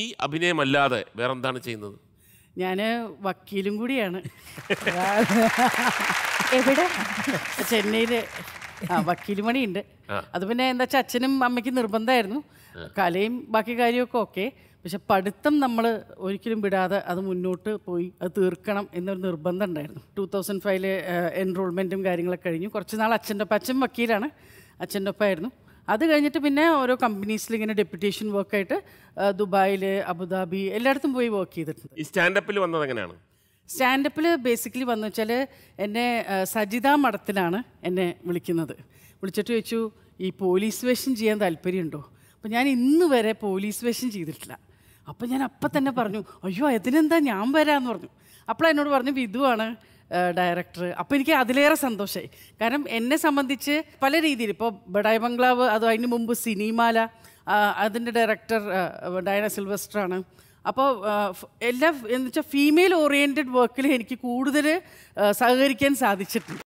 ഈ അഭിനയമല്ലാതെ വേറെന്താണ് ചെയ്യുന്നത് ഞാൻ വക്കീലും കൂടിയാണ് എവിടെ ചെന്നൈയിൽ ആ വക്കീൽ പണിയുണ്ട് അത് പിന്നെ എന്താ വെച്ചാൽ അച്ഛനും അമ്മയ്ക്കും നിർബന്ധമായിരുന്നു കലയും ബാക്കി കാര്യമൊക്കെ ഓക്കെ പക്ഷെ പഠിത്തം നമ്മൾ ഒരിക്കലും വിടാതെ അത് മുന്നോട്ട് പോയി അത് തീർക്കണം എന്നൊരു നിർബന്ധം ഉണ്ടായിരുന്നു ടു തൗസൻഡ് ഫൈവില് എൻറോൾമെൻറ്റും കാര്യങ്ങളൊക്കെ കഴിഞ്ഞു കുറച്ച് നാൾ അച്ഛൻ്റെ ഒപ്പം അച്ഛൻ വക്കീലാണ് അച്ഛൻ്റെ ഒപ്പമായിരുന്നു അത് കഴിഞ്ഞിട്ട് പിന്നെ ഓരോ കമ്പനീസിൽ ഇങ്ങനെ ഡെപ്യൂട്ടേഷൻ ആയിട്ട് ദുബായിൽ അബുദാബി എല്ലായിടത്തും പോയി വർക്ക് ചെയ്തിട്ടുണ്ട് ഈ സ്റ്റാൻഡപ്പിൽ വന്നത് എങ്ങനെയാണ് സ്റ്റാൻഡപ്പിൽ ബേസിക്കലി വന്നു വെച്ചാൽ എന്നെ സജിത മഠത്തിലാണ് എന്നെ വിളിക്കുന്നത് വിളിച്ചിട്ട് ചോദിച്ചു ഈ പോലീസ് വേഷം ചെയ്യാൻ താല്പര്യമുണ്ടോ അപ്പോൾ ഞാൻ ഇന്ന് വരെ പോലീസ് വേഷം ചെയ്തിട്ടില്ല അപ്പം ഞാൻ അപ്പം തന്നെ പറഞ്ഞു അയ്യോ അതിനെന്താ ഞാൻ വരാമെന്ന് പറഞ്ഞു അപ്പോൾ എന്നോട് പറഞ്ഞു വിധുവാണ് ഡയറക്ടർ അപ്പോൾ എനിക്ക് അതിലേറെ സന്തോഷമായി കാരണം എന്നെ സംബന്ധിച്ച് പല രീതിയിൽ ഇപ്പോൾ ബഡായ് ബംഗ്ലാവ് അത് അതിന് മുമ്പ് സിനിമാല അതിൻ്റെ ഡയറക്ടർ ഡയന ആണ് അപ്പോൾ എല്ലാ എന്ന് വെച്ചാൽ ഫീമെയിൽ ഓറിയൻറ്റഡ് വർക്കിൽ എനിക്ക് കൂടുതൽ സഹകരിക്കാൻ സാധിച്ചിട്ടുണ്ട്